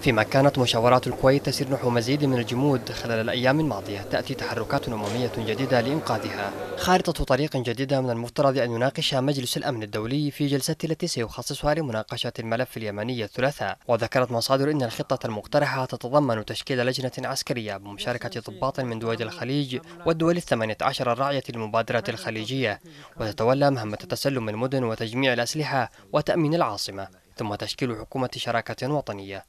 فيما كانت مشاورات الكويت تسير نحو مزيد من الجمود خلال الأيام الماضية تأتي تحركات أممية جديدة لإنقاذها خارطة طريق جديدة من المفترض أن يناقشها مجلس الأمن الدولي في جلسته التي سيخصصها لمناقشة الملف اليمني الثلاثاء وذكرت مصادر أن الخطة المقترحة تتضمن تشكيل لجنة عسكرية بمشاركة ضباط من دول الخليج والدول الثمانية عشر الراعية للمبادرة الخليجية وتتولى مهمة تسلم المدن وتجميع الأسلحة وتأمين العاصمة ثم تشكيل حكومة شراكة وطنية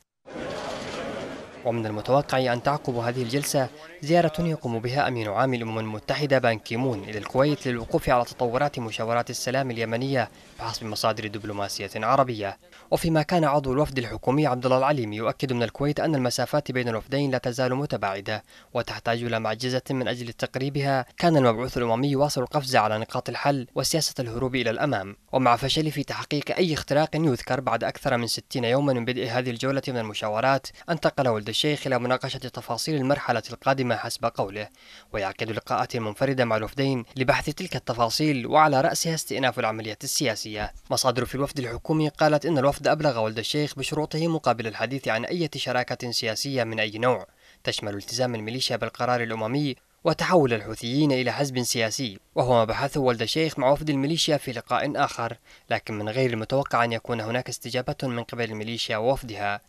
ومن المتوقع أن تعقب هذه الجلسة زيارة يقوم بها أمين عام الأمم المتحدة بان كيمون إلى الكويت للوقوف على تطورات مشاورات السلام اليمنية بحسب مصادر دبلوماسية عربية وفيما كان عضو الوفد الحكومي عبد الله العليم يؤكد من الكويت أن المسافات بين الوفدين لا تزال متباعدة وتحتاج إلى معجزة من أجل تقريبها كان المبعوث الأممي يواصل القفز على نقاط الحل وسياسة الهروب إلى الأمام ومع فشل في تحقيق أي اختراق يذكر بعد أكثر من 60 يوما من بدء هذه الجولة من المشاورات انتقل ولد الشيخ إلى مناقشة تفاصيل المرحلة القادمة حسب قوله ويعقد لقاءات منفردة مع الوفدين لبحث تلك التفاصيل وعلى رأسها استئناف العملية السياسية مصادر في الوفد الحكومي قالت إن الوفد أبلغ ولد الشيخ بشروطه مقابل الحديث عن أي شراكة سياسية من أي نوع تشمل التزام الميليشيا بالقرار الأممي وتحول الحوثيين إلى حزب سياسي وهو ما بحثه ولد الشيخ مع وفد الميليشيا في لقاء آخر لكن من غير المتوقع أن يكون هناك استجابة من قبل الميليشيا ووفدها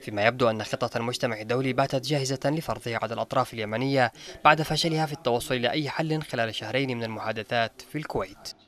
فيما يبدو أن خطة المجتمع الدولي باتت جاهزة لفرضها على الأطراف اليمنية بعد فشلها في التوصل إلى أي حل خلال شهرين من المحادثات في الكويت